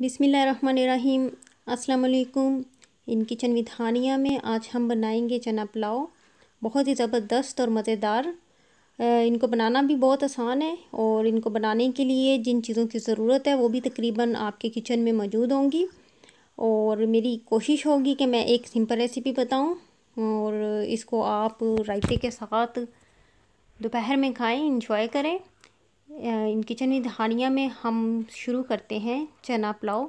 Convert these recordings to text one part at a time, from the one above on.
बिसमीम् अल्लाम in kitchen with हानिया में आज हम बनाएंगे चना पुलाव बहुत ही ज़बरदस्त और मज़ेदार इनको बनाना भी बहुत आसान है और इनको बनाने के लिए जिन चीज़ों की ज़रूरत है वो भी तकरीबन आपके किचन में मौजूद होंगी और मेरी कोशिश होगी कि मैं एक सिंपल रेसिपी बताऊं और इसको आप रायते के साथ दोपहर में खाएँ इंजॉय करें इन किचन विद हानिया में हम शुरू करते हैं चना पुलाव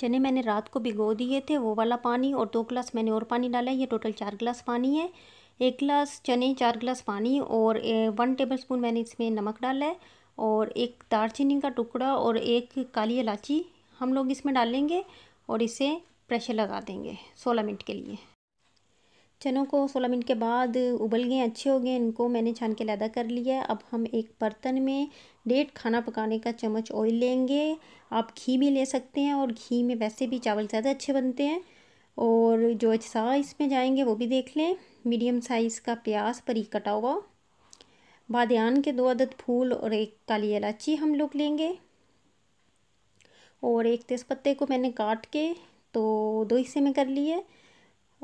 चने मैंने रात को भिगो दिए थे वो वाला पानी और दो गिलास मैंने और पानी डाला है ये टोटल चार गिलास पानी है एक गिलास चने चार गिलास पानी और वन टेबल स्पून मैंने इसमें नमक डाला है और एक दालचीनी का टुकड़ा और एक काली इलायची हम लोग इसमें डालेंगे और इसे प्रेशर लगा देंगे सोलह मिनट के लिए चनों को सोलह मिनट के बाद उबल गए अच्छे हो गए इनको मैंने छान के लैदा कर लिया अब हम एक बर्तन में डेढ़ खाना पकाने का चम्मच ऑयल लेंगे आप घी भी ले सकते हैं और घी में वैसे भी चावल ज़्यादा अच्छे बनते हैं और जो अच्छा इसमें जाएंगे वो भी देख लें मीडियम साइज़ का प्याज परी कटा हुआ बादन के दो अदद फूल और एक काली इलाची हम लोग लेंगे और एक पत्ते को मैंने काट के तो दो हिस्से में कर लिए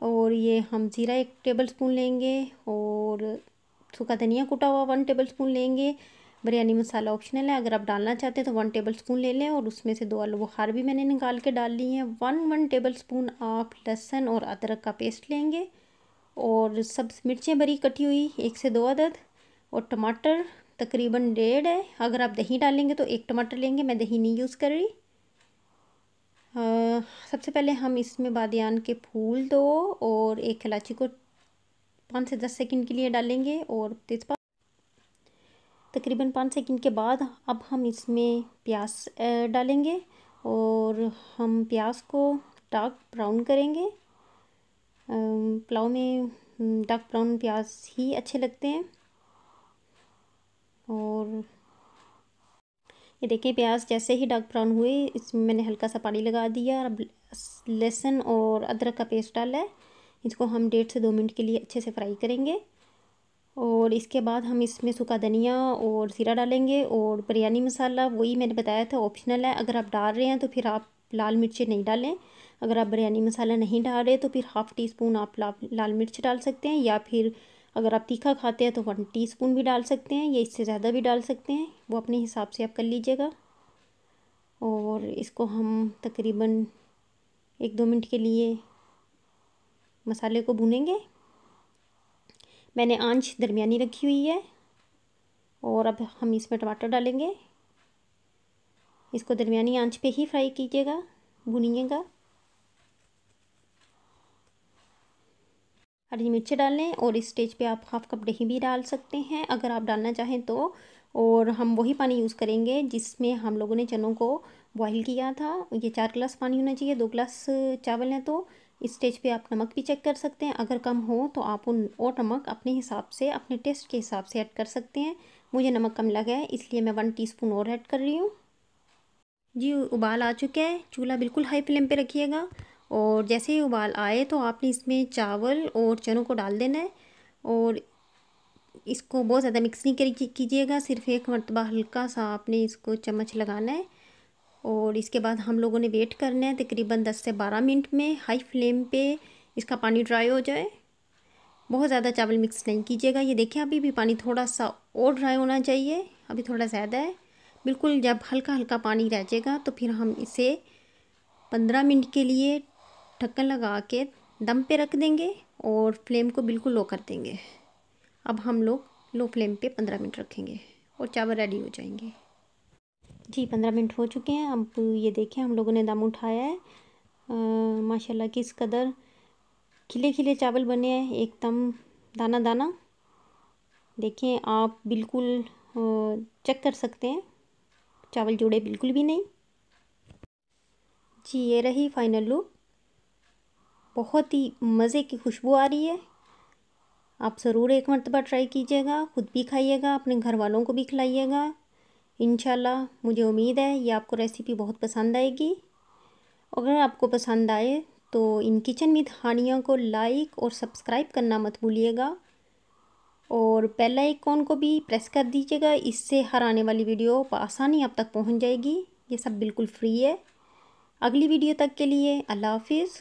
और ये हम ज़ीरा एक टेबल स्पून लेंगे और सूखा धनिया कुटा हुआ वन टेबल स्पून लेंगे बिरयानी मसाला ऑप्शनल है अगर आप डालना चाहते हैं तो वन टेबल स्पून ले लें और उसमें से दो आलू बुखार भी मैंने निकाल के डाल ली हैं वन वन टेबल स्पून आप लहसन और अदरक का पेस्ट लेंगे और सब मिर्चें बरी कटी हुई एक से दो अदद और टमाटर तकरीबन डेढ़ है अगर आप दही डालेंगे तो एक टमाटर लेंगे मैं दही नहीं यूज़ कर रही सबसे पहले हम इसमें बादियान के फूल दो और एक इलायची को पाँच से दस सेकंड के लिए डालेंगे और तेज़पात तकरीबन पाँच सेकंड के बाद अब हम इसमें प्याज डालेंगे और हम प्याज को डार्क ब्राउन करेंगे पुलाव में डार्क ब्राउन प्याज ही अच्छे लगते हैं और ये देखिए प्याज जैसे ही डार्क ब्राउन हुए इसमें मैंने हल्का सा पानी लगा दिया अब लहसुन और अदरक का पेस्ट डाला है इसको हम डेढ़ से दो मिनट के लिए अच्छे से फ्राई करेंगे और इसके बाद हम इसमें सूखा धनिया और सीरा डालेंगे और बिरयानी मसाला वही मैंने बताया था ऑप्शनल है अगर आप डाल रहे हैं तो फिर आप लाल मिर्चें नहीं डालें अगर आप बिरयानी मसाला नहीं डाल रहे तो फिर हाफ़ टी स्पून आप लाल मिर्च डाल सकते हैं या फिर अगर आप तीखा खाते हैं तो वन टीस्पून भी डाल सकते हैं या इससे ज़्यादा भी डाल सकते हैं वो अपने हिसाब से आप कर लीजिएगा और इसको हम तकरीबन एक दो मिनट के लिए मसाले को भूनेंगे मैंने आंच दरमिया रखी हुई है और अब हम इसमें टमाटर डालेंगे इसको दरमिया आंच पे ही फ्राई कीजिएगा भुनिएगा हरी मिर्ची डाल लें और इस स्टेज पे आप हाफ़ कप दही भी डाल सकते हैं अगर आप डालना चाहें तो और हम वही पानी यूज़ करेंगे जिसमें हम लोगों ने चनों को बॉईल किया था ये चार गिलास पानी होना चाहिए दो गिलास चावल हैं तो इस स्टेज पे आप नमक भी चेक कर सकते हैं अगर कम हो तो आप उन और नमक अपने हिसाब से अपने टेस्ट के हिसाब से ऐड कर सकते हैं मुझे नमक कम लगा है इसलिए मैं वन स्पून और ऐड कर रही हूँ जी उबाल आ चुका है चूल्हा बिल्कुल हाई फ्लेम पर रखिएगा और जैसे ही उबाल आए तो आपने इसमें चावल और चनों को डाल देना है और इसको बहुत ज़्यादा मिक्स नहीं कीजिएगा सिर्फ एक मरतबा हल्का सा आपने इसको चम्मच लगाना है और इसके बाद हम लोगों ने वेट करना है तकरीबन दस से बारह मिनट में हाई फ्लेम पे इसका पानी ड्राई हो जाए बहुत ज़्यादा चावल मिक्स नहीं कीजिएगा ये देखिए अभी भी पानी थोड़ा सा और ड्राई होना चाहिए अभी थोड़ा ज़्यादा है बिल्कुल जब हल्का हल्का पानी रह जाएगा तो फिर हम इसे पंद्रह मिनट के लिए ढक्कन लगा के दम पे रख देंगे और फ्लेम को बिल्कुल लो कर देंगे अब हम लोग लो फ्लेम पे पंद्रह मिनट रखेंगे और चावल रेडी हो जाएंगे जी पंद्रह मिनट हो चुके हैं अब ये देखें हम लोगों ने दम उठाया है माशाल्लाह किस कदर खिले खिले चावल बने हैं एकदम दाना दाना देखें आप बिल्कुल चेक कर सकते हैं चावल जुड़े बिल्कुल भी नहीं जी ये रही फाइनल लुक बहुत ही मज़े की खुशबू आ रही है आप ज़रूर एक मरतबा ट्राई कीजिएगा ख़ुद भी खाइएगा अपने घर वालों को भी खिलाइएगा इन मुझे उम्मीद है ये आपको रेसिपी बहुत पसंद आएगी अगर आपको पसंद आए तो इन किचन में कहानियों को लाइक और सब्सक्राइब करना मत भूलिएगा और बेल आइकॉन को भी प्रेस कर दीजिएगा इससे हर आने वाली वीडियो आसानी आप तक पहुंच जाएगी ये सब बिल्कुल फ्री है अगली वीडियो तक के लिए अल्लाह हाफिज़